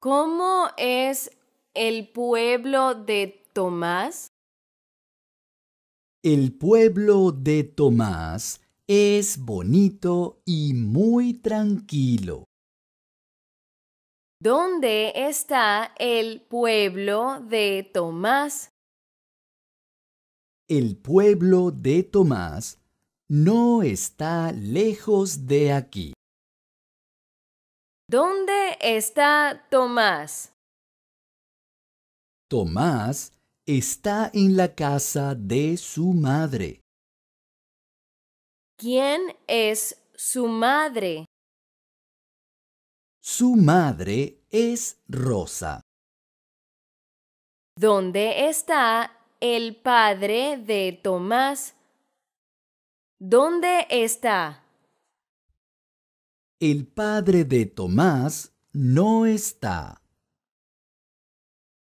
¿Cómo es el pueblo de Tomás? El pueblo de Tomás es bonito y muy tranquilo. ¿Dónde está el pueblo de Tomás? El pueblo de Tomás no está lejos de aquí. ¿Dónde está Tomás? Tomás está en la casa de su madre. ¿Quién es su madre? Su madre es Rosa. ¿Dónde está el padre de Tomás? ¿Dónde está? El padre de Tomás no está.